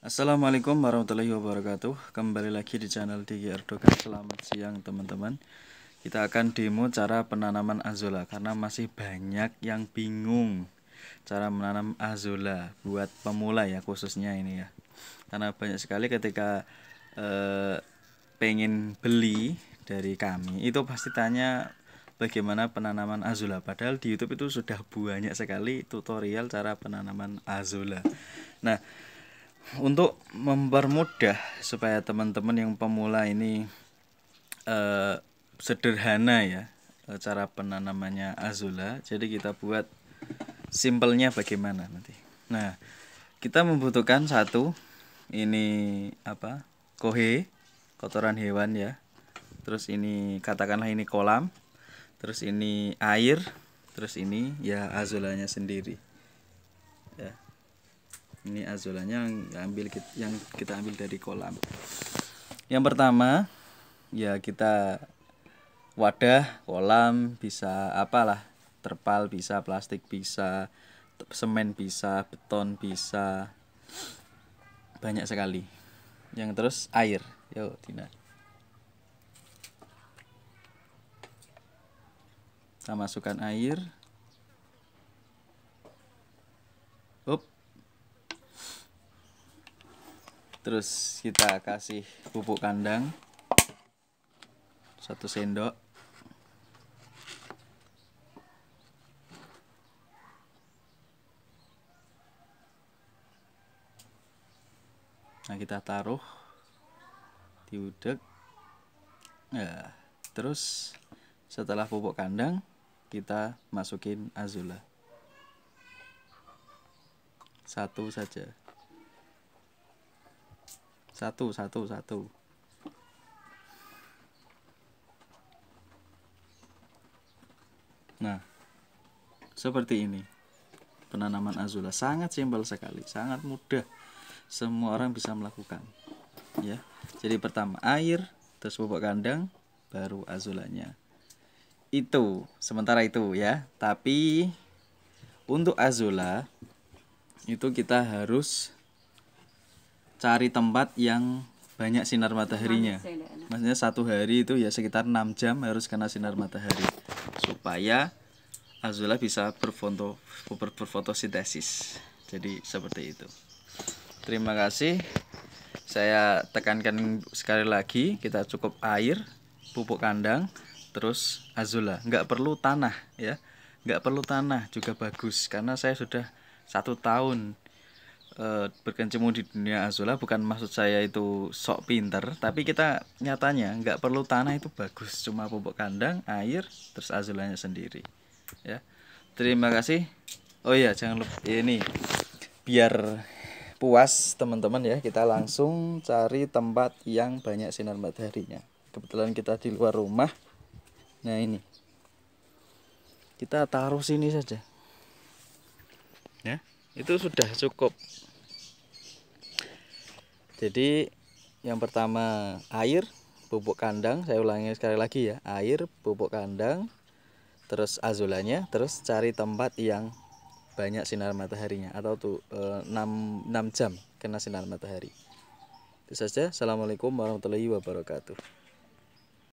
Assalamualaikum warahmatullahi wabarakatuh Kembali lagi di channel Diki Erdogan Selamat siang teman-teman Kita akan demo cara penanaman azola Karena masih banyak yang bingung Cara menanam azola Buat pemula ya khususnya ini ya Karena banyak sekali ketika eh, Pengen beli dari kami Itu pasti tanya bagaimana penanaman azola Padahal di youtube itu sudah banyak sekali tutorial cara penanaman azola Nah untuk mempermudah supaya teman-teman yang pemula ini eh, sederhana ya eh, cara penanamannya azula jadi kita buat simpelnya bagaimana nanti nah kita membutuhkan satu ini apa kohe kotoran hewan ya terus ini katakanlah ini kolam terus ini air terus ini ya azulanya sendiri ya ini azolanya yang ambil yang kita ambil dari kolam yang pertama ya kita wadah kolam bisa apalah terpal bisa plastik bisa semen bisa beton bisa banyak sekali yang terus air yo Tina kita masukkan air up terus kita kasih pupuk kandang satu sendok nah kita taruh di udeg ya terus setelah pupuk kandang kita masukin azula satu saja satu, satu, satu. Nah, seperti ini. Penanaman azula sangat simpel sekali, sangat mudah. Semua orang bisa melakukan. Ya. Jadi pertama air, terus bobok kandang, baru azulanya. Itu sementara itu ya. Tapi untuk azula itu kita harus cari tempat yang banyak sinar mataharinya. Maksudnya satu hari itu ya sekitar 6 jam harus kena sinar matahari supaya azula bisa berfoto ber, berfotosintesis. Jadi seperti itu. Terima kasih. Saya tekankan sekali lagi kita cukup air, pupuk kandang, terus azula. Nggak perlu tanah ya. Nggak perlu tanah juga bagus karena saya sudah satu tahun Eh, berkecimpung di dunia azola bukan maksud saya itu sok pinter tapi kita nyatanya nggak perlu tanah itu bagus cuma pupuk kandang air terus azolanya sendiri ya terima kasih oh iya jangan lupa ini biar puas teman-teman ya kita langsung cari tempat yang banyak sinar mataharinya kebetulan kita di luar rumah nah ini kita taruh sini saja itu sudah cukup jadi yang pertama air pupuk kandang saya ulangi sekali lagi ya air pupuk kandang terus azulanya terus cari tempat yang banyak sinar mataharinya atau tuh 6, 6 jam kena sinar matahari itu saja assalamualaikum warahmatullahi wabarakatuh